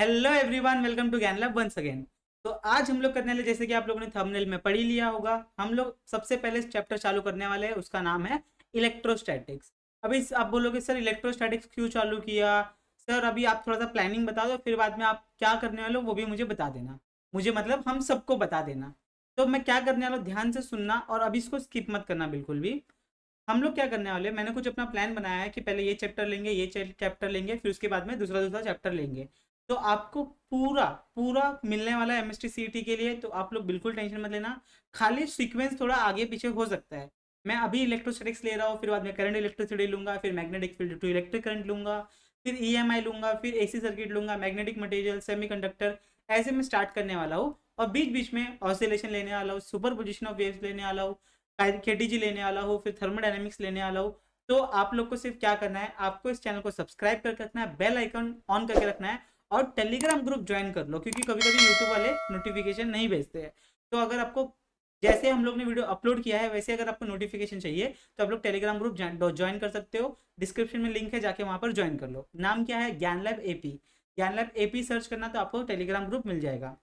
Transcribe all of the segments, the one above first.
Hello everyone welcome to Gyan lab once again तो आज हम लोग करने वाले जैसे कि आप लोगों ने थंबनेल में पढ़ी लिया होगा हम लोग सबसे पहले चैप्टर चालू करने वाले हैं उसका नाम है इलेक्ट्रोस्टैटिक्स अभी आप बोलोगे सर इलेक्ट्रोस्टैटिक्स क्यों चालू किया सर अभी आप थोड़ा सा प्लानिंग बता दो फिर बाद में आप क्या करने वाले वो भी मुझे बता देना मुझे मतलब हम सबको बता देना तो मैं क्या करने वाला हूँ ध्यान से सुनना और अभी इसको स्किप मत करना बिल्कुल भी हम लोग क्या करने वाले मैंने कुछ अपना प्लान बनाया है कि पहले ये चैप्टर लेंगे ये चैप्टर लेंगे फिर उसके बाद में दूसरा दूसरा चैप्टर लेंगे तो आपको पूरा पूरा मिलने वाला है एमएसटी सीटी e के लिए तो आप लोग बिल्कुल टेंशन मत लेना खाली सीक्वेंस थोड़ा आगे पीछे हो सकता है मैं अभी इलेक्ट्रोस्टैटिक्स ले रहा हूँ फिर बाद में करंट इलेक्ट्रिसिटी लूंगा फिर magnetic field to electric current लूंगा फिर ई e लूंगा फिर एसी सर्किट लूंगा मैग्नेटिक मटेरियल सेमी ऐसे में स्टार्ट करने वाला हूँ और बीच बीच में ऑसिलेशन लेने वाला हूँ सुपर पोजिशन ऑफ वेव्स लेने वाला हूँ केटीजी लेने वाला हो फिर थर्मोडाइनमिक्स लेने वाला हो तो आप लोग को सिर्फ क्या करना है आपको इस चैनल को सब्सक्राइब करके रखना है बेल आइकन ऑन करके रखना है और टेलीग्राम ग्रुप ज्वाइन कर लो क्योंकि कभी कभी यूट्यूब वाले नोटिफिकेशन नहीं भेजते हैं तो अगर आपको जैसे हम लोग ने वीडियो अपलोड किया है वैसे अगर आपको नोटिफिकेशन चाहिए तो आप लोग टेलीग्राम ग्रुप ज्वाइन कर सकते हो डिस्क्रिप्शन में लिंक है जाके वहाँ पर ज्वाइन कर लो नाम क्या है Gyan lab AP Gyan lab AP search करना तो आपको टेलीग्राम ग्रुप मिल जाएगा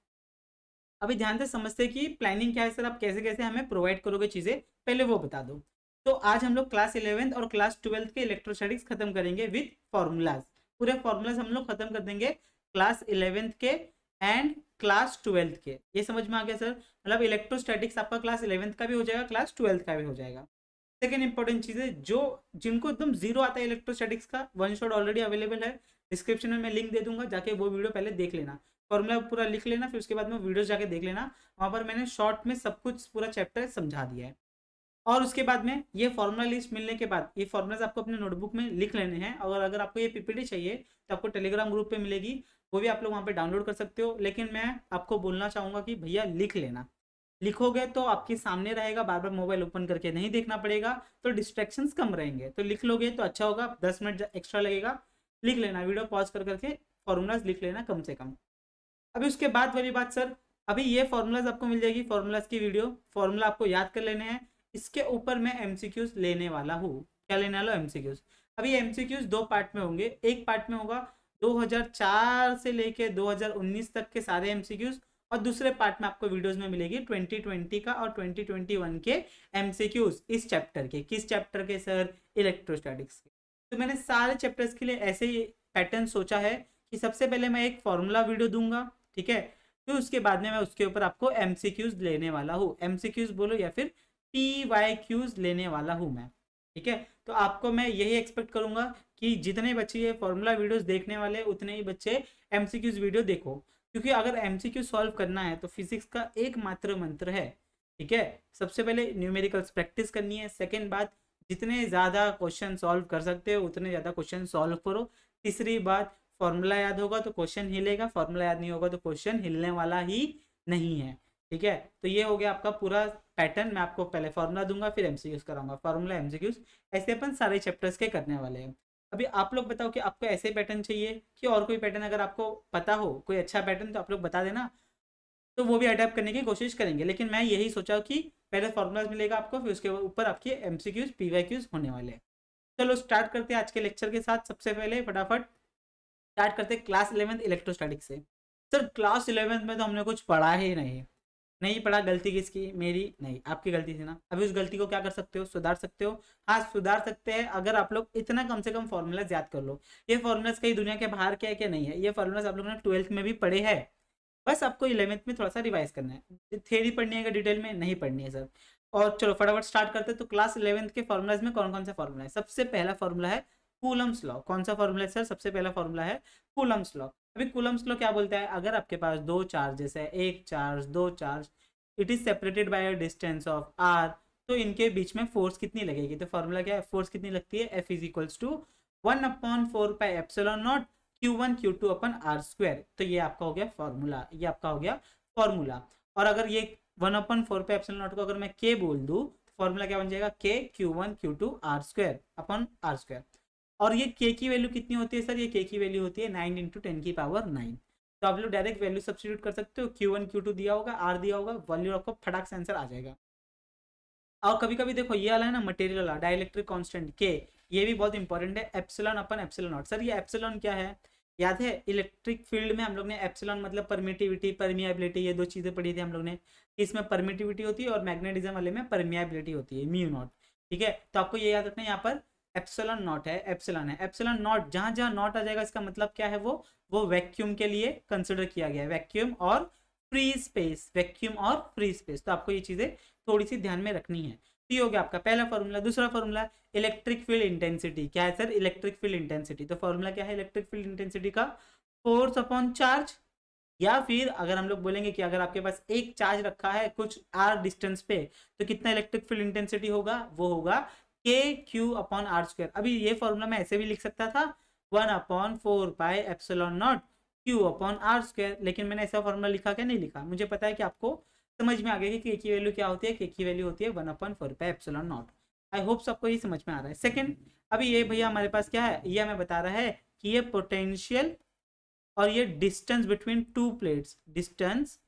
अभी ध्यान से समझते कि प्लानिंग क्या है सर आप कैसे कैसे हमें प्रोवाइड करोगे चीज़ें पहले वो बता दो तो आज हम लोग क्लास इलेवेंथ और क्लास ट्वेल्थ के इलेक्ट्रोस्टैटिक्स खत्म करेंगे विथ फॉर्मूलाज पूरे फॉर्मूलाज हम लोग खत्म कर देंगे क्लास इलेवेंथ के एंड क्लास ट्वेल्थ के ये समझ में आ गया सर मतलब इलेक्ट्रोस्टैटिक्स आपका क्लास इलेवेंथ का भी हो जाएगा क्लास ट्वेल्थ का भी हो जाएगा सेकेंड इंपॉर्टेंट चीज़ है जो जिनको एकदम जीरो आता है इलेक्ट्रोस्टैटिक्स का वन शॉट ऑलरेडी अवेलेबल है डिस्क्रिप्शन में मैं लिंक दे दूंगा जाके वो वीडियो पहले देख लेना फॉर्मूला पूरा लिख लेना फिर उसके बाद में वीडियो जाके देख लेना वहाँ पर मैंने शॉर्ट में सब कुछ पूरा चैप्टर समझा दिया है और उसके बाद में ये फॉर्मूला लिस्ट मिलने के बाद ये फॉर्मूलाज आपको अपने नोटबुक में लिख लेने हैं और अगर आपको ये पीपीटी चाहिए तो आपको टेलीग्राम ग्रुप पे मिलेगी वो भी आप लोग वहाँ पे डाउनलोड कर सकते हो लेकिन मैं आपको बोलना चाहूँगा कि भैया लिख लेना लिखोगे तो आपके सामने रहेगा बार बार मोबाइल ओपन करके नहीं देखना पड़ेगा तो डिस्ट्रैक्शन कम रहेंगे तो लिख लोगे तो अच्छा होगा दस मिनट एक्स्ट्रा लगेगा लिख लेना वीडियो पॉज कर करके फॉर्मूलाज लिख लेना कम से कम अभी उसके बाद वाली बात सर अभी ये फॉर्मूलाज आपको मिल जाएगी फॉर्मूलाज की वीडियो फॉर्मूला आपको याद कर लेने हैं इसके ऊपर मैं एमसीक्यूज लेने वाला हूँ क्या लेने वाला एम अभी एमसीक्यूज दो पार्ट में होंगे एक पार्ट में होगा 2004 से लेके 2019 तक के सारे एमसीक्यूज और दूसरे पार्ट में आपको वीडियोस में मिलेगी 2020 का और 2021 के एमसीक्यूज इस चैप्टर के किस चैप्टर के सर इलेक्ट्रोस्टैटिक्स के तो मैंने सारे चैप्टर्स के लिए ऐसे ही पैटर्न सोचा है कि सबसे पहले मैं एक फॉर्मूला वीडियो दूंगा ठीक है फिर तो उसके बाद में मैं उसके ऊपर आपको एम लेने वाला हूँ एम बोलो या फिर पी लेने वाला हूँ मैं ठीक है तो आपको मैं यही एक्सपेक्ट करूंगा कि जितने बच्चे ये फॉर्मूला वीडियोस देखने वाले उतने ही बच्चे एमसीक्यूज वीडियो देखो क्योंकि अगर एमसीक्यू सॉल्व करना है तो फिजिक्स का एकमात्र मंत्र है ठीक है सबसे पहले न्यूमेरिकल्स प्रैक्टिस करनी है सेकेंड बात जितने ज़्यादा क्वेश्चन सॉल्व कर सकते हो उतने ज़्यादा क्वेश्चन सॉल्व करो तीसरी बात फॉर्मूला याद होगा तो क्वेश्चन हिलेगा फॉर्मूला याद नहीं होगा तो क्वेश्चन हिलने वाला ही नहीं है ठीक है तो ये हो गया आपका पूरा पैटर्न मैं आपको पहले फॉर्मूला दूंगा फिर एमसीक्यूज कराऊंगा फॉर्मूला एमसीक्यूज ऐसे अपन सारे चैप्टर्स के करने वाले हैं अभी आप लोग बताओ कि आपको ऐसे पैटर्न चाहिए कि और कोई पैटर्न अगर आपको पता हो कोई अच्छा पैटर्न तो आप लोग बता देना तो वो भी अडेप्ट करने की कोशिश करेंगे लेकिन मैं यही सोचा कि पहले फॉर्मूलाज मिलेगा आपको फिर उसके ऊपर आपके M C Qs P Y Qs होने वाले हैं चलो स्टार्ट करते हैं आज के लेक्चर के साथ सबसे पहले फटाफट स्टार्ट करते हैं क्लास इलेवेंथ इलेक्ट्रोस्टैटिक से सर क्लास इलेवेंथ में तो हमने कुछ पढ़ा ही नहीं नहीं पढ़ा गलती किसकी मेरी नहीं आपकी गलती थी ना अभी उस गलती को क्या कर सकते हो सुधार सकते हो हाँ सुधार सकते हैं अगर आप लोग इतना कम से कम फॉर्मूलाज याद कर लो ये फॉर्मूलाज कहीं दुनिया के बाहर क्या है क्या नहीं है ये फॉर्मूलाज आप लोगों ने ट्वेल्थ में भी पढ़े हैं बस आपको इलेवेंथ में थोड़ा सा रिवाइज करना है थेरी पढ़नी है डिटेल में नहीं पढ़नी है सर और चलो फटाफट स्टार्ट करते हैं तो क्लास इलेवेंथ के फॉर्मूलाज में कौन कौन सा फॉर्मूला है सबसे पहला फॉर्मूला है कूलम्स लॉ कौन सा फॉर्मूला है सर सबसे पहला फॉर्मूला है कूलम्स लॉ अभी कुलम्स लो क्या बोलता है अगर आपके पास दो चार्जेस है एक चार्ज दो charge it is separated by a distance of R तो इनके बीच में फोर्स कितनी लगेगी तो फॉर्मूला क्या है फोर्स कितनी लगती है F is equals to one upon four pi epsilon naught Q one Q two upon R square तो ये आपका हो गया फॉर्मूला ये आपका हो गया फॉर्मूला और अगर ये one upon four pi epsilon naught को अगर मैं के बोल दूँ तो फॉर्मूला क्या बन जाएगा K Q one Q two R square upon R square और ये के की वैल्यू कितनी होती है सर ये के की वैल्यू होती है नाइन इंटू टेन की पावर नाइन तो आप लोग डायरेक्ट वैल्यू सब्सिट्यूट कर सकते हो क्यू वन क्यू टू दिया होगा आर दिया होगा वैल्यू आपको फटाक से आंसर आ जाएगा और कभी कभी देखो ये वाला है ना मटेरियल वाला डायलेक्ट्रिक कॉन्स्टेंट के ये भी बहुत इंपॉर्टेंट है epsilon upon epsilon naught sir ये एप्सिलॉन क्या है याद है इलेक्ट्रिक फील्ड में हम लोग ने एप्सिलॉन मतलब परमिटिविटी परमियाबिलिटी ये दो चीज़ें पढ़ी थी हम लोग ने इसमें परमिटिविटी होती है और मैग्नेटिज्म वाले में परमियाबिलिटी होती है म्यू नॉट ठीक है तो आपको ये याद रखना है यहाँ पर एप्सलन नॉट है एप्सलन है एप्सलन नॉट जहां जहां नॉट आ जाएगा इसका मतलब क्या है वो वो वैक्यूम के लिए कंसिडर किया गया है वैक्यूम और फ्री स्पेस वैक्यूम और फ्री स्पेस तो आपको ये चीजें थोड़ी सी ध्यान में रखनी है तो ये हो गया आपका पहला फॉर्मूला दूसरा फॉर्मूला इलेक्ट्रिक फील्ड इंटेंसिटी क्या है सर इलेक्ट्रिक फील्ड इंटेंसिटी तो फॉर्मूला क्या है इलेक्ट्रिक फील्ड इंटेंसिटी का फोर्स अपॉन चार्ज या फिर अगर हम लोग बोलेंगे कि अगर आपके पास एक चार्ज रखा है कुछ आर डिस्टेंस पे तो कितना इलेक्ट्रिक फील्ड इंटेंसिटी होगा वो होगा के क्यू अपॉन आर स्क्वायर अभी ये फॉर्मूला मैं ऐसे भी लिख सकता था one upon four pi epsilon naught Q upon R square लेकिन मैंने ऐसा फॉर्मूला लिखा क्या नहीं लिखा मुझे पता है कि आपको समझ में आ गया कि के की वैल्यू क्या होती है के की वैल्यू होती है one upon four pi epsilon naught I hope सबको ये समझ में आ रहा है सेकेंड अभी ये भैया हमारे पास क्या है ये हमें बता रहा है कि ये पोटेंशियल और ये distance between two plates distance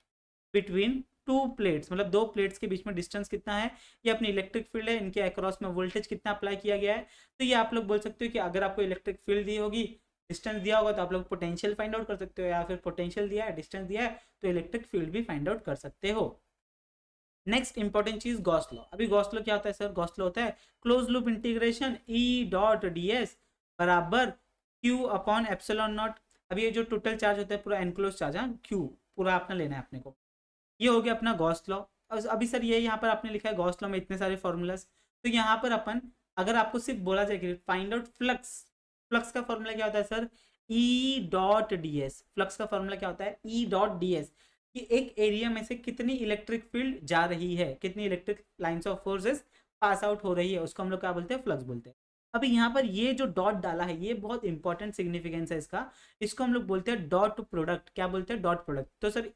between two plates मतलब दो प्लेट्स के बीच में डिस्टेंस कितना है ये अपनी इलेक्ट्रिक फील्ड है इनके अक्रॉस में वोल्टेज कितना अप्लाई किया गया है तो ये आप लोग बोल सकते हो कि अगर आपको इलेक्ट्रिक फील्ड दी होगी डिस्टेंस दिया होगा तो आप लोग पोटेंशियल फाइंड आउट कर सकते हो या फिर पोटेंशियल दिया है डिस्टेंस दिया है तो इलेक्ट्रिक फील्ड भी फाइंड आउट कर सकते हो नेक्स्ट इंपॉर्टेंट चीज गॉस्लो अभी गॉस्लो क्या होता है सर गॉस्लो होता है close loop integration E e dot D S बराबर क्यू अपॉन एप्सलॉन नॉट अभी ये जो टोटल चार्ज होता है पूरा एनक्लोज चार्ज है क्यू पूरा आपने लेना है अपने को ये हो गया अपना लॉ अभी सर ये यहाँ पर आपने लिखा है लॉ में इतने सारे फॉर्मूलाज तो यहाँ पर अपन अगर आपको सिर्फ बोला जाए कि फाइंड आउट फ्लक्स फ्लक्स का फॉर्मूला क्या होता है sir E dot D S flux का फॉर्मूला क्या होता है ई डॉट डी एस कि एक एरिया में से कितनी इलेक्ट्रिक फील्ड जा रही है कितनी electric lines of forces pass out हो रही है उसको हम लोग क्या बोलते हैं फ्लक्स बोलते हैं अभी यहाँ पर ये जो डॉट डाला है ये बहुत इंपॉर्टेंट सिग्निफिकेंस है इसका इसको हम लोग बोलते हैं डॉट प्रोडक्ट क्या बोलते हैं डॉट प्रोडक्ट तो सर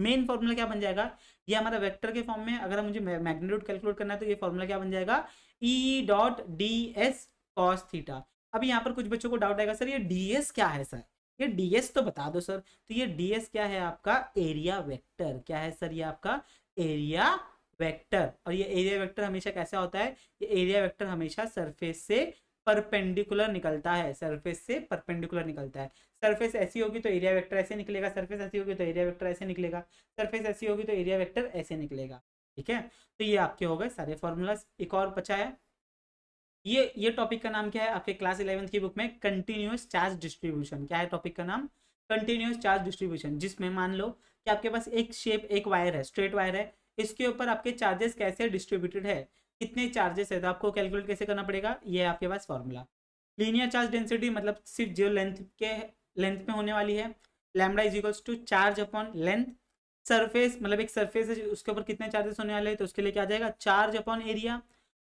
मेन फॉर्मूला क्या बन जाएगा ये हमारा वेक्टर के फॉर्म में अगर मुझे मैग्नीट्यूड कैलकुलेट करना है तो ये फॉर्मूला क्या बन जाएगा E dot D S cos theta अब यहाँ पर कुछ बच्चों को डाउट आएगा सर ये डीएस क्या है सर ये डीएस तो बता दो सर तो ये डीएस क्या है आपका एरिया वेक्टर क्या है सर ये आपका एरिया वेक्टर और ये एरिया वेक्टर हमेशा कैसा होता है ये एरिया वेक्टर हमेशा सरफेस से परपेंडिकुलर निकलता है सरफेस से परपेंडिकुलर निकलता है सरफेस ऐसी होगी तो एरिया वेक्टर ऐसे निकलेगा सरफेस ऐसी होगी तो एरिया वेक्टर ऐसे निकलेगा सरफेस ऐसी होगी तो एरिया वेक्टर ऐसे निकलेगा ठीक है तो ये आपके हो गए सारे फॉर्मूलाज एक और बचा है ये ये टॉपिक का नाम क्या है आपके क्लास इलेवेंथ की बुक में कंटिन्यूस चार्ज डिस्ट्रीब्यूशन क्या है टॉपिक का नाम कंटिन्यूस चार्ज डिस्ट्रीब्यूशन जिसमें मान लो कि आपके पास एक शेप एक वायर है स्ट्रेट वायर है इसके ऊपर आपके चार्जेस कैसे डिस्ट्रीब्यूटेड है कितने चार्जेस है तो आपको कैलकुलेट कैसे करना पड़ेगा ये आपके पास फॉर्मूला लीनियर चार्ज डेंसिटी मतलब सिर्फ जो लेंथ के लेंथ में होने वाली है lambda is equals to charge upon length surface मतलब एक सरफेस है उसके ऊपर कितने चार्जेस होने वाले हैं तो उसके लिए क्या आ जाएगा charge upon area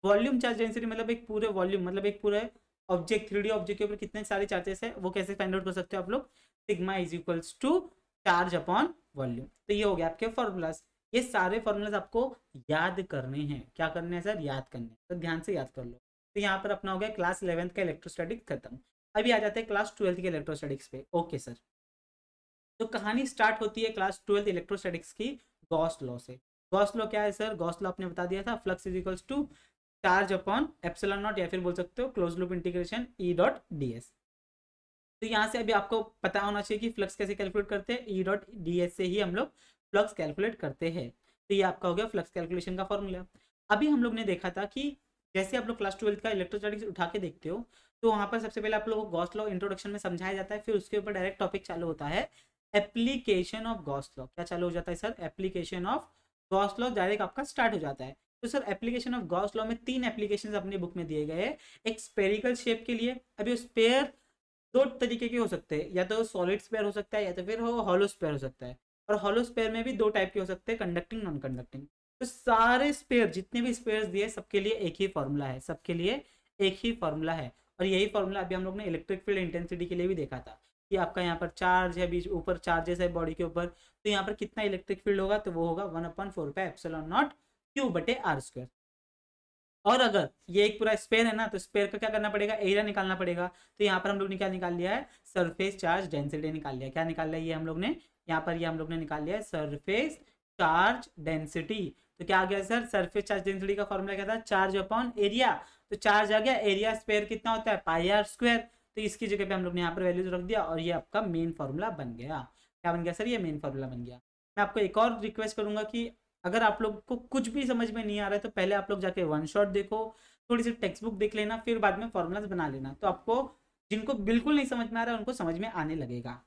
volume charge density मतलब एक पूरे वॉल्यूम मतलब एक पूरे ऑब्जेक्ट थ्री ऑब्जेक्ट के ऊपर कितने सारे चार्जेस है वो कैसे फाइंड आउट कर सकते हो आप लोग sigma is equals to charge upon volume तो ये हो गया आपके फॉर्मूलाज ये सारे फॉर्मूलाज आपको याद करने हैं क्या करने हैं सर याद करने हैं तो ध्यान से याद कर लो तो यहाँ पर अपना हो गया क्लास इलेवेंथ का इलेक्ट्रोस्टैटिक खत्म अभी आ जाते हैं क्लास ट्वेल्थ के इलेक्ट्रोस्टैटिक्स पे ओके सर तो कहानी स्टार्ट होती है क्लास ट्वेल्थ इलेक्ट्रोस्टैटिक्स की गॉस लॉ से गॉस लॉ क्या है सर गॉस लॉ आपने बता दिया था flux is equals to charge upon epsilon naught या फिर बोल सकते हो close loop integration E dot D S तो यहाँ से अभी आपको पता होना चाहिए कि फ्लक्स कैसे कैलकुलेट करते हैं ई डॉट डी एस से ही हम लोग फ्लक्स कैलकुलेट करते हैं तो ये आपका हो गया फ्लक्स कैलकुलेशन का फॉर्मूला अभी हम लोग ने देखा था कि जैसे आप लोग क्लास ट्वेल्थ का इलेक्ट्रोस्टैटिक्स उठा के देखते हो तो वहाँ पर सबसे पहले आप लोगों को गॉस लॉ इंट्रोडक्शन में समझाया जाता है फिर उसके ऊपर डायरेक्ट टॉपिक चालू होता है एप्लीकेशन ऑफ गॉस लॉ क्या चालू हो जाता है sir application of Gauss law direct आपका स्टार्ट हो जाता है तो sir application of Gauss law में तीन एप्लीकेशन अपने बुक में दिए गए हैं एक स्पेरिकल शेप के लिए अभी स्पेयर दो तरीके के हो सकते हैं या तो सॉलिड स्पेयर हो सकता है या तो फिर हॉलो स्पेयर हो सकता है और हॉलो स्पेयर में भी दो टाइप के हो सकते हैं कंडक्टिंग नॉन कंडक्टिंग तो सारे स्पेयर जितने भी स्पेयर दिए सबके लिए एक ही फॉर्मूला है सबके लिए एक ही फॉर्मूला है और यही फॉर्मूला अभी हम लोग ने इलेक्ट्रिक फील्ड इंटेंसिटी के लिए भी देखा था कि आपका यहाँ पर चार्ज है बीच ऊपर चार्जेस है बॉडी के ऊपर तो यहाँ पर कितना इलेक्ट्रिक फील्ड होगा तो वो होगा one upon four pi epsilon naught Q बटे आर स्क्वायर और अगर ये एक पूरा स्पेयर है ना तो स्पेयर का क्या करना पड़ेगा एरिया निकालना पड़ेगा तो यहाँ पर हम लोग ने क्या निकाल लिया है सरफेस चार्ज डेंसिटी निकाल लिया क्या निकाल लिया ये हम लोग ने यहाँ पर ये हम लोग ने निकाल लिया है सरफेस चार्ज डेंसिटी तो क्या आ गया सर सरफेस चार्ज डेंसिटी का फॉर्मूला क्या था चार्ज अपॉन एरिया तो चार्ज आ गया एरिया स्पेयर कितना होता है पाई आर स्क्वायर तो इसकी जगह पे हम लोग ने यहाँ पर वैल्यूज रख दिया और ये आपका मेन फॉर्मूला बन गया क्या बन गया सर ये मेन फॉर्मूला बन गया मैं आपको एक और रिक्वेस्ट करूंगा कि अगर आप लोग को कुछ भी समझ में नहीं आ रहा है तो पहले आप लोग जाके वन शॉट देखो थोड़ी सी टेक्स्ट बुक देख लेना फिर बाद में फॉर्मूलाज बना लेना तो आपको जिनको बिल्कुल नहीं समझ में आ रहा है उनको समझ में आने लगेगा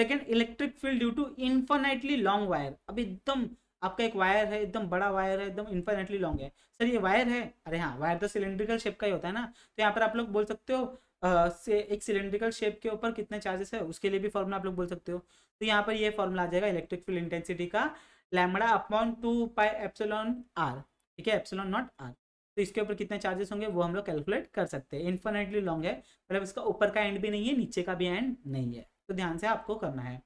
second electric field due to infinitely long wire अब एकदम आपका एक वायर है एकदम बड़ा वायर है एकदम इन्फाइनेटली लॉन्ग है सर ये वायर है अरे हाँ वायर तो सिलेंड्रिकल शेप का ही होता है ना तो यहाँ पर आप लोग बोल सकते हो से एक सिलेंड्रिकल शेप के ऊपर कितने चार्जेस है उसके लिए भी फॉर्मूला आप लोग बोल सकते हो तो यहाँ पर ये फॉर्मूला आ जाएगा इलेक्ट्रिक फील्ड इंटेंसिटी का lambda upon two pi epsilon R ठीक है एप्सलॉन नॉट आर तो इसके ऊपर कितने चार्जेस होंगे वो हम लोग कैलकुलेट कर सकते हैं इन्फिनेटली लॉन्ग है मतलब इसका ऊपर का एंड भी नहीं है नीचे का भी एंड नहीं है तो ध्यान से आपको करना है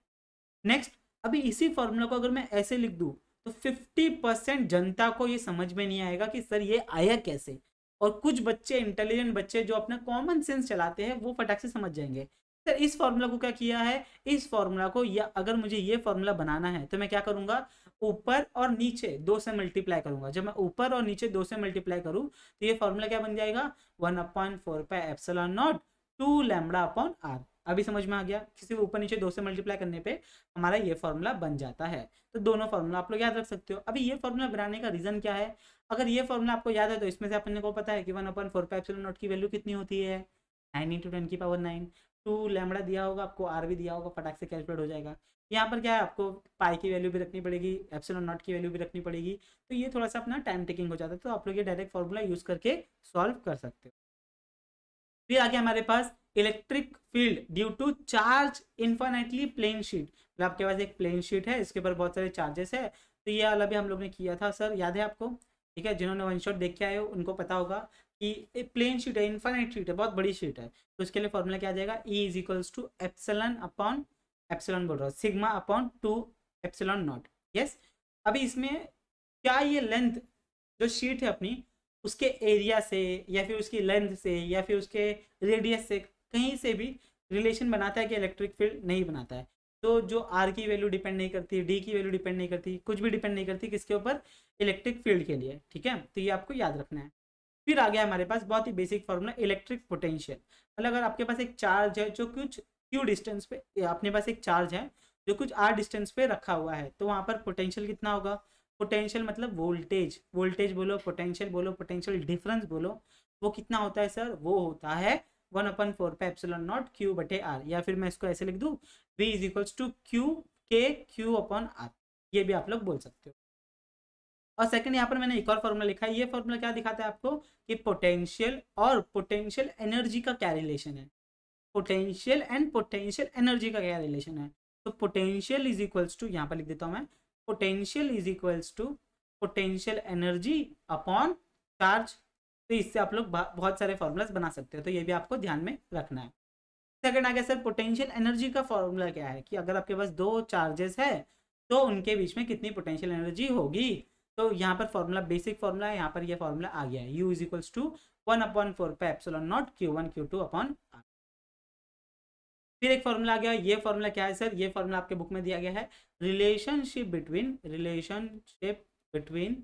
नेक्स्ट अभी इसी फॉर्मूला को अगर मैं ऐसे लिख दूँ तो फिफ्टी परसेंट जनता को ये समझ में नहीं आएगा कि सर ये आया कैसे और कुछ बच्चे इंटेलिजेंट बच्चे जो अपना कॉमन सेंस चलाते हैं वो फटाक से समझ जाएंगे सर इस फॉर्मूला को क्या किया है इस फॉर्मूला को या अगर मुझे ये फॉर्मूला बनाना है तो मैं क्या करूँगा ऊपर और नीचे दो से मल्टीप्लाई करूंगा जब मैं ऊपर और नीचे दो से मल्टीप्लाई करूं तो ये फॉर्मूला क्या बन जाएगा one upon four pi epsilon naught two lambda upon R अभी समझ में आ गया किसी ऊपर नीचे दो से मल्टीप्लाई करने पे हमारा ये फॉर्मूला बन जाता है तो दोनों फॉर्मूला आप लोग याद रख सकते हो अभी ये फॉर्मूला बनाने का रीजन क्या है अगर ये फॉर्मूला आपको याद है तो इसमें से अपने को पता है कि one upon four pi pipe naught की वैल्यू कितनी होती है नाइन इंटू टेन की पावर नाइन टू लेमड़ा दिया होगा आपको आर भी दिया होगा फटाक से कैलकुलेट हो जाएगा यहाँ पर क्या है आपको पाई की वैल्यू भी रखनी पड़ेगी एप्सिलॉन नॉट की वैल्यू भी रखनी पड़ेगी तो ये थोड़ा सा अपना टाइम टेकिंग हो जाता है तो आप लोग ये डायरेक्ट फॉर्मूला यूज करके सॉल्व कर सकते हो फिर आगे हमारे पास electric field due to charge infinitely plane sheet मतलब आपके पास एक प्लेन शीट है इसके ऊपर बहुत सारे चार्जेस है तो ये वाला भी हम लोग ने किया था सर याद है आपको ठीक है जिन्होंने वन शॉट देख के आए हो उनको पता होगा कि एक प्लेन शीट है इन्फाइनाइट शीट है बहुत बड़ी शीट है तो इसके लिए फॉर्मूला क्या आ जाएगा E is equals to epsilon upon epsilon बोल रहा हूँ sigma upon two epsilon naught yes अभी इसमें क्या ये लेंथ जो शीट है अपनी उसके एरिया से या फिर उसकी लेंथ से या फिर उसके रेडियस से कहीं से भी रिलेशन बनाता है कि इलेक्ट्रिक फील्ड नहीं बनाता है तो जो आर की वैल्यू डिपेंड नहीं करती डी की वैल्यू डिपेंड नहीं करती कुछ भी डिपेंड नहीं करती किसके ऊपर इलेक्ट्रिक फील्ड के लिए ठीक है तो ये आपको याद रखना है फिर आ गया हमारे पास बहुत ही बेसिक फॉर्मूला इलेक्ट्रिक पोटेंशियल मतलब अगर आपके पास एक चार्ज है जो कुछ क्यू डिस्टेंस पे अपने पास एक चार्ज है जो कुछ आर डिस्टेंस पे रखा हुआ है तो वहाँ पर पोटेंशियल कितना होगा पोटेंशियल मतलब वोल्टेज वोल्टेज बोलो पोटेंशियल बोलो पोटेंशियल डिफरेंस बोलो वो कितना होता है सर वो होता है one upon four pi epsilon naught Q बटे आर या फिर मैं इसको ऐसे लिख दूँ V is equals to Q K Q upon R ये भी आप लोग बोल सकते हो और सेकंड यहाँ पर मैंने एक और फॉर्मूला लिखा है ये फॉर्मूला क्या दिखाता है आपको कि पोटेंशियल और पोटेंशियल एनर्जी का क्या रिलेशन है पोटेंशियल एंड पोटेंशियल एनर्जी का क्या रिलेशन है तो पोटेंशियल इज इक्वल्स टू यहाँ पर लिख देता हूँ मैं potential is equals to potential energy upon charge तो इससे आप लोग बहुत सारे फॉर्मूलाज बना सकते हो तो ये भी आपको ध्यान में रखना है सेकंड आ गया सर पोटेंशियल एनर्जी का फॉर्मूला क्या है कि अगर आपके पास दो चार्जेस है तो उनके बीच में कितनी पोटेंशियल एनर्जी होगी तो यहाँ पर फॉर्मूला बेसिक फॉर्मूला है यहाँ पर यह फॉर्मूला आ गया है U is equals to one upon four pi epsilon naught Q one Q two upon फिर एक फॉर्मूला आ गया ये फॉर्मूला क्या है सर ये फॉर्मूला आपके बुक में दिया गया है relationship between relationship between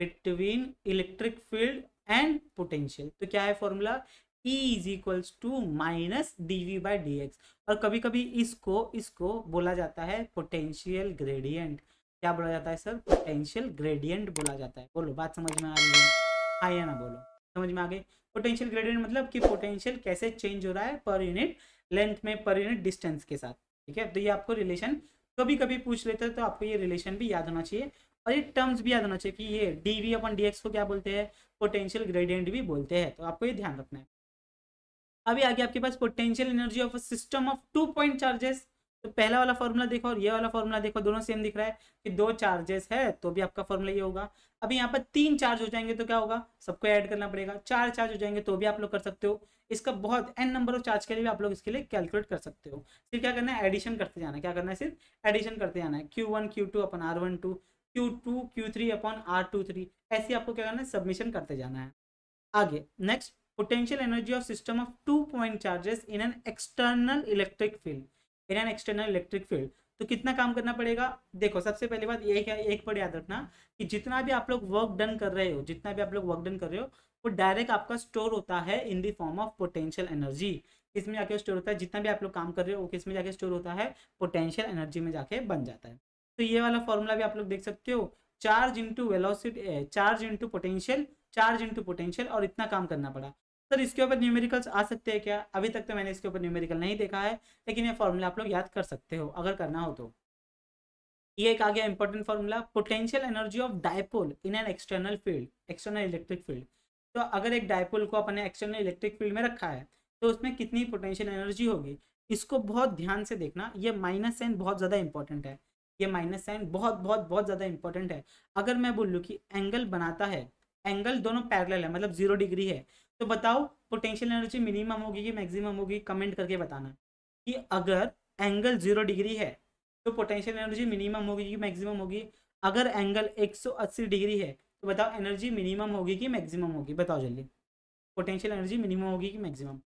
between electric field and potential तो क्या है formula E is equals to minus D V by D X और कभी कभी इसको इसको बोला जाता है पोटेंशियल ग्रेडियंट क्या बोला जाता है सर पोटेंशियल ग्रेडियंट बोला जाता है बोलो बात समझ में आ रही है हाँ या ना बोलो समझ में आ गई पोटेंशियल ग्रेडियंट मतलब कि पोटेंशियल कैसे चेंज हो रहा है पर यूनिट लेंथ में पर यूनिट डिस्टेंस के साथ ठीक है तो ये आपको रिलेशन कभी कभी पूछ लेते हैं तो आपको ये रिलेशन भी याद होना चाहिए और ये टर्म्स भी याद होना चाहिए कि ये डी वी अपन डी को क्या बोलते हैं पोटेंशियल ग्रेडियंट भी बोलते हैं तो आपको ये ध्यान रखना है अभी आगे आपके पास potential energy of system of two point charges तो पहला वाला फॉर्मूला देखो और ये वाला फॉर्मूला देखो दोनों सेम दिख रहा है कि दो चार्जेस है तो भी आपका फॉर्मूला ये होगा अभी यहाँ पर तीन चार्ज हो जाएंगे तो क्या होगा सबको ऐड करना पड़ेगा चार चार्ज हो जाएंगे तो भी आप लोग कर सकते हो इसका बहुत एन नंबर ऑफ चार्ज के लिए भी आप लोग इसके लिए कैलकुलेट कर सकते हो सिर्फ क्या करना है एडिशन करते जाना है क्या करना है सिर्फ एडिशन करते जाना है Q one Q two upon R one two Q two Q three upon R two three ऐसे आपको क्या करना है सबमिशन करते जाना है आगे next potential energy of system of two point charges in an external electric field in an external electric field तो कितना काम करना पड़ेगा देखो सबसे पहली बात ये एक एक पर याद रखना कि जितना भी आप लोग वर्क डन कर रहे हो जितना भी आप लोग वर्क डन कर रहे हो वो डायरेक्ट आपका स्टोर होता है in the form of potential energy किसमें जाके स्टोर होता है जितना भी आप लोग काम कर रहे हो वो किसमें जाके स्टोर होता है पोटेंशियल एनर्जी में जाके बन जाता है तो ये वाला फॉर्मूला भी आप लोग देख सकते हो charge into velocity charge into potential charge into potential और इतना काम करना पड़ा सर इसके ऊपर न्यूमेरिकल्स आ सकते हैं क्या अभी तक तो मैंने इसके ऊपर न्यूमेरिकल नहीं देखा है लेकिन ये फॉर्मूला आप लोग याद कर सकते हो अगर करना हो तो ये एक आ गया important formula potential energy of dipole in an external field external electric field तो अगर एक डायपोल को अपने एक्सटर्नल इलेक्ट्रिक फील्ड में रखा है तो उसमें कितनी पोटेंशियल एनर्जी होगी इसको बहुत ध्यान से देखना ये माइनस साइन बहुत ज़्यादा इंपॉर्टेंट है ये माइनस साइन बहुत बहुत बहुत ज़्यादा इंपॉर्टेंट है अगर मैं बोलूँ कि एंगल बनाता है एंगल दोनों पैरेलल है मतलब जीरो डिग्री है तो बताओ पोटेंशियल एनर्जी मिनिमम होगी कि मैक्सिमम होगी कमेंट करके बताना कि अगर एंगल जीरो डिग्री है तो पोटेंशियल एनर्जी मिनिमम होगी कि मैक्सिमम होगी अगर एंगल 180 डिग्री है तो बताओ एनर्जी मिनिमम होगी कि मैक्सिमम होगी बताओ जल्दी पोटेंशियल एनर्जी मिनिमम होगी कि मैक्सिमम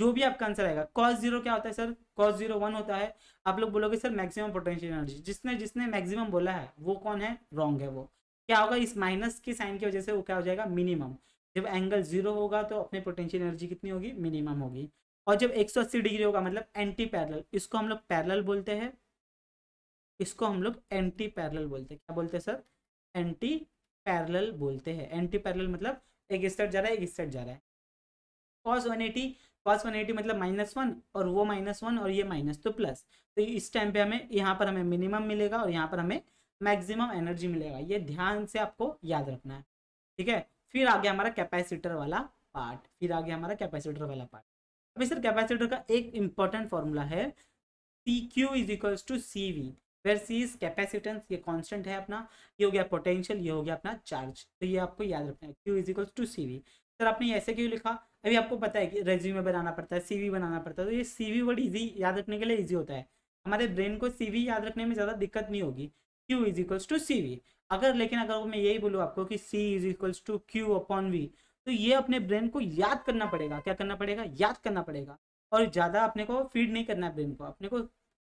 जो भी आपका आंसर आएगा कॉस जीरो क्या होता है सर कॉस जीरो वन होता है आप लोग बोलोगे सर मैक्सिमम पोटेंशियल एनर्जी जिसने जिसने मैक्सिमम बोला है वो कौन है रॉन्ग है वो क्या होगा इस माइनस की साइन की वजह से वो क्या हो जाएगा मिनिमम जब एंगल जीरो होगा तो अपने पोटेंशियल एनर्जी कितनी होगी मिनिमम होगी और जब 180 डिग्री होगा मतलब एंटी पैरल इसको हम लोग पैरल बोलते हैं इसको हम लोग एंटी पैरल बोलते हैं क्या बोलते हैं सर एंटी पैरल बोलते हैं एंटी पैरल मतलब एक स्टेट जा रहा है एक स्टेट जा रहा है कॉस 180 कॉस 180 मतलब माइनस वन और वो माइनस वन और ये माइनस तो प्लस तो इस टाइम पे हमें यहाँ पर हमें मिनिमम मिलेगा और यहाँ पर हमें मैक्सिमम एनर्जी मिलेगा ये ध्यान से आपको याद रखना है ठीक है फिर आ गया हमारा कैपेसिटर वाला पार्ट फिर आ गया हमारा कैपेसिटर वाला पार्ट अभी सर कैपेसिटर का एक इंपॉर्टेंट फॉर्मूला है C Q is equals to C V where C is capacitance ये कॉन्स्टेंट है अपना ये हो गया पोटेंशियल ये हो गया अपना चार्ज तो ये आपको याद रखना है Q is equals to C V sir आपने ऐसे क्यों लिखा अभी आपको पता है कि रेज्यूमे बनाना पड़ता है सी वी बनाना पड़ता है तो ये सी वी वर्ड ईजी याद रखने के लिए ईजी होता है हमारे ब्रेन को सी वी याद रखने में ज़्यादा दिक्कत नहीं होगी Q is equals to C V अगर लेकिन अगर मैं यही बोलूँ आपको कि C is equals to Q upon V तो ये अपने ब्रेन को याद करना पड़ेगा क्या करना पड़ेगा याद करना पड़ेगा और ज़्यादा अपने को फीड नहीं करना है ब्रेन को अपने को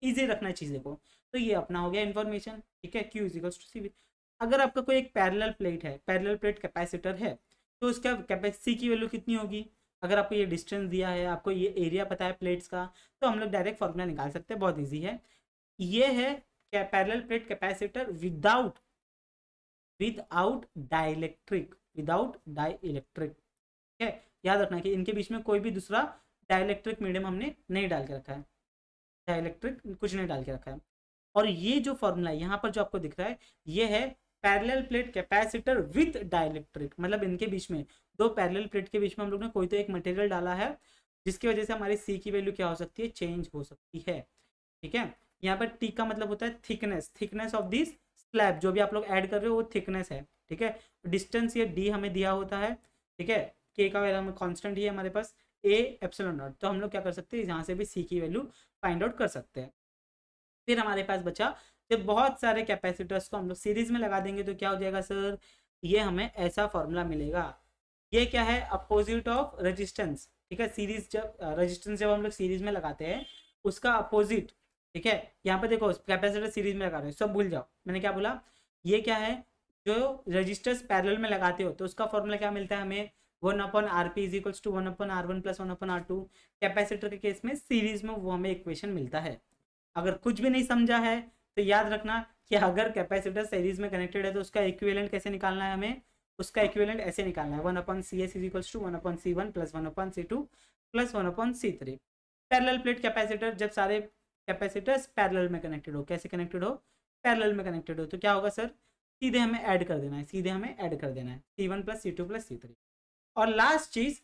ईजी रखना है चीज़ें को तो ये अपना हो गया इन्फॉर्मेशन ठीक है Q is equals to C V अगर आपका कोई एक पैरेलल प्लेट है पैरेलल प्लेट कैपेसिटर है तो उसका कैपेसिटी की वैल्यू कितनी होगी अगर आपको ये डिस्टेंस दिया है आपको ये एरिया पता है प्लेट्स का तो हम लोग डायरेक्ट फॉर्मूला निकाल सकते हैं बहुत ईजी है ये है parallel plate capacitor without without dielectric without dielectric ठीक है याद रखना कि इनके बीच में कोई भी दूसरा डाइलेक्ट्रिक मीडियम हमने नहीं डाल के रखा है डाइलेक्ट्रिक कुछ नहीं डाल के रखा है और ये जो फॉर्मूला है यहाँ पर जो आपको दिख रहा है ये है parallel plate capacitor with dielectric मतलब इनके बीच में दो पैरेलल प्लेट के बीच में हम लोग ने कोई तो एक मटेरियल डाला है जिसकी वजह से हमारी सी की वैल्यू क्या हो सकती है चेंज हो सकती है ठीक है यहाँ पर टी का मतलब होता है thickness thickness of this slab जो भी आप लोग ऐड कर रहे हो वो थिकनेस है ठीक है डिस्टेंस ये डी हमें दिया होता है ठीक है के का वैल्यू हमें कॉन्स्टेंट ही है हमारे पास ए एप्सलॉन नॉट तो हम लोग क्या कर सकते हैं यहाँ से भी सी की वैल्यू फाइंड आउट कर सकते हैं फिर हमारे पास बचा जब बहुत सारे कैपेसिटर्स को हम लोग सीरीज में लगा देंगे तो क्या हो जाएगा सर ये हमें ऐसा फॉर्मूला मिलेगा ये क्या है अपोजिट ऑफ रजिस्टेंस ठीक है सीरीज जब रजिस्टेंस जब हम लोग सीरीज में लगाते हैं उसका अपोजिट ठीक है यहाँ पे देखो कैपेसिटर सीरीज में लगा रहे हैं सब भूल जाओ मैंने क्या बोला ये क्या है जो रजिस्टर्स पैरल में लगाते हो तो उसका फॉर्मूला क्या मिलता है हमें one upon R P is equals to one upon R one plus one upon R two capacitor के केस में सीरीज में वो हमें इक्वेशन मिलता है अगर कुछ भी नहीं समझा है तो याद रखना कि अगर कैपेसिटर सीरीज में कनेक्टेड है तो उसका इक्विवेलेंट कैसे निकालना है हमें उसका इक्विवेलेंट ऐसे निकालना है one upon C S is equals to one upon C one plus one upon C two plus one upon C three parallel plate capacitor जब सारे कैपेसिटर्स पैरेलल में कनेक्टेड हो कैसे कनेक्टेड हो पैरेलल में कनेक्टेड हो तो क्या होगा सर सीधे हमें ऐड कर देना है सीधे हमें ऐड कर देना है C one plus C two plus C three और लास्ट चीज़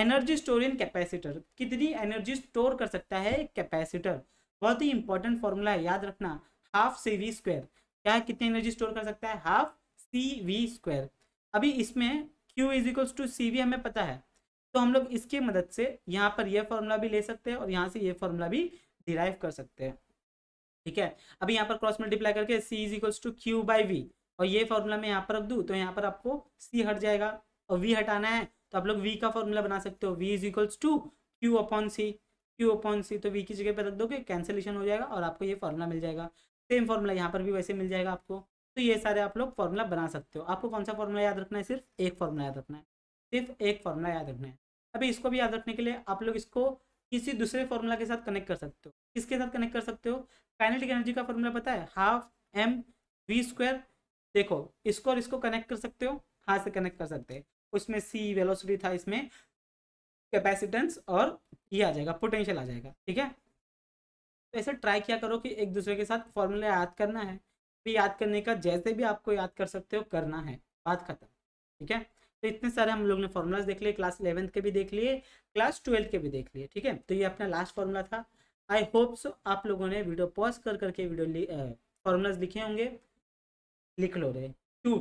एनर्जी स्टोर इन कैपेसिटर कितनी एनर्जी स्टोर कर सकता है कैपेसिटर बहुत ही इंपॉर्टेंट फॉर्मूला है याद रखना हाफ सी वी स्क्वायर क्या कितनी एनर्जी स्टोर कर सकता है हाफ सी वी स्क्वायर अभी इसमें Q is equals to C V हमें पता है तो हम लोग इसकी मदद से यहाँ पर यह फॉर्मूला भी ले सकते हैं और यहाँ से ये फॉर्मूला भी डिराइव कर सकते हैं ठीक है अभी यहाँ पर क्रॉस मल्टीप्लाई करके C is equals to Q by V और ये फॉर्मूला मैं यहाँ पर रख दू तो यहाँ पर आपको सी हट जाएगा और वी हटाना है तो आप लोग वी का फॉर्मूला बना सकते हो V is equals to Q upon C Q upon C तो वी की जगह पर रख दोगे कैंसिलेशन हो जाएगा और आपको ये फॉर्मूला मिल जाएगा सेम फॉर्मूला यहाँ पर भी वैसे मिल जाएगा आपको तो ये सारे आप लोग फॉर्मूला बना सकते हो आपको कौन सा फॉर्मूला याद रखना है सिर्फ एक फॉर्मूला याद रखना है सिर्फ एक फॉर्मूला याद रखना है अभी इसको भी याद रखने के लिए आप लोग इसको किसी दूसरे फॉर्मूला के साथ कनेक्ट कर सकते हो किसके साथ कनेक्ट कर सकते हो काइनेटिक एनर्जी का फॉर्मूला पता है हाफ एम वी स्क्वायर देखो इसको और इसको कनेक्ट कर सकते हो हाथ से कनेक्ट कर सकते हैं उसमें सी वेलोसिटी था इसमें कैपेसिटेंस और ये आ जाएगा पोटेंशियल आ जाएगा ठीक है तो ऐसे ट्राई किया करो कि एक दूसरे के साथ फॉर्मूला याद करना है फिर तो याद करने का जैसे भी आपको याद कर सकते हो करना है बात खत्म ठीक है तो इतने सारे हम लोग ने फॉर्मूलाज देख लिए क्लास इलेवंथ के भी देख लिए क्लास ट्वेल्थ के भी देख लिए ठीक है तो ये अपना लास्ट फॉर्मूला था आई होप सो आप लोगों ने वीडियो पॉज कर करके वीडियो फॉर्मूलाज लिखे होंगे लिख लो रे टू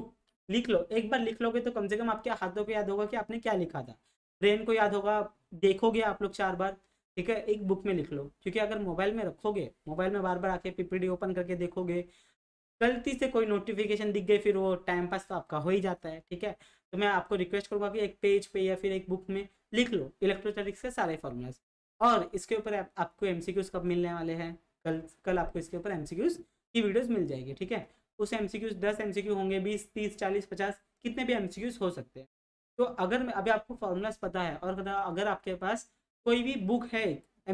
लिख लो एक बार लिख लोगे तो कम से कम आपके हाथों को याद होगा कि आपने क्या लिखा था ब्रेन को याद होगा देखोगे आप लोग चार बार ठीक है एक बुक में लिख लो क्योंकि अगर मोबाइल में रखोगे मोबाइल में बार बार आके पीपीडी ओपन करके देखोगे गलती से कोई नोटिफिकेशन दिख गए फिर वो टाइम पास तो आपका हो ही जाता है ठीक है तो मैं आपको रिक्वेस्ट करूंगा कि एक पेज पे या फिर एक बुक में लिख लो इलेक्ट्रोस्टैटिक्स के सारे फॉर्मूलाज और इसके ऊपर एम आपको क्यूज कब मिलने वाले हैं कल कल आपको इसके ऊपर क्यूज की वीडियोज़ मिल जाएगी ठीक है उस क्यूज दस क्यू होंगे बीस तीस चालीस पचास कितने भी क्यूज हो सकते हैं तो अगर अभी आपको फॉर्मूलाज पता है और अगर आपके पास कोई भी बुक है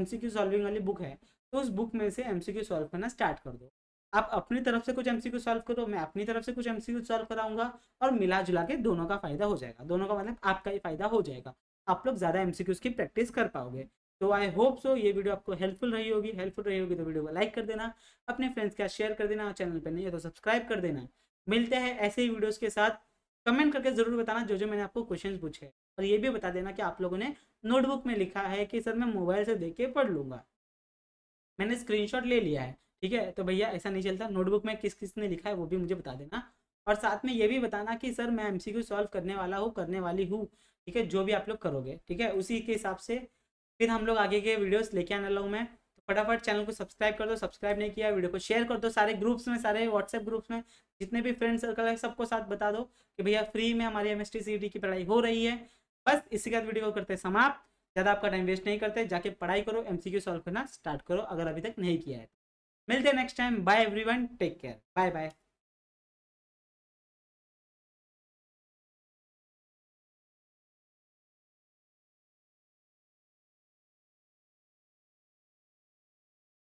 एमसीक्यू सॉल्विंग वाली बुक है तो उस बुक में से एमसीक्यू सॉल्व करना स्टार्ट कर दो आप अपनी तरफ से कुछ एमसीक्यू सॉल्व करो मैं अपनी तरफ से कुछ एमसीक्यू सॉल्व कराऊंगा और मिला जुला के दोनों का फायदा हो जाएगा दोनों का मतलब आपका ही फायदा हो जाएगा आप लोग ज़्यादा एमसीक्यूज की प्रैक्टिस कर पाओगे तो आई होप सो ये वीडियो आपको हेल्पफुल रही होगी हेल्पफुल रही होगी तो वीडियो को लाइक कर देना अपने फ्रेंड्स के साथ शेयर कर देना और चैनल पर नहीं है तो सब्सक्राइब कर देना मिलते हैं ऐसे ही वीडियोज़ के साथ कमेंट करके ज़रूर बताना जो जो मैंने आपको क्वेश्चन पूछे और ये भी बता देना कि आप लोगों ने नोटबुक में लिखा है कि सर मैं मोबाइल से देख के पढ़ लूंगा मैंने स्क्रीनशॉट ले लिया है ठीक है तो भैया ऐसा नहीं चलता नोटबुक में किस किस ने लिखा है वो भी मुझे बता देना और साथ में ये भी बताना कि सर मैं एमसीक्यू सॉल्व करने वाला हूँ करने वाली हूँ ठीक है जो भी आप लोग करोगे ठीक है उसी के हिसाब से फिर हम लोग आगे के वीडियोस लेके आने लगा हूँ मैं तो फटाफट चैनल को सब्सक्राइब कर दो सब्सक्राइब नहीं किया वीडियो को शेयर कर दो सारे ग्रुप्स में सारे व्हाट्सएप ग्रुप्स में जितने भी फ्रेंड सर्कल है सबको साथ बता दो कि भैया फ्री में हमारी एम एस e की पढ़ाई हो रही है बस इसी का वीडियो को करते समाप्त ज़्यादा आपका टाइम वेस्ट नहीं करते जाके पढ़ाई करो एमसीक्यू सॉल्व करना स्टार्ट करो अगर अभी तक नहीं किया है तो। मिलते हैं next time bye everyone take care bye bye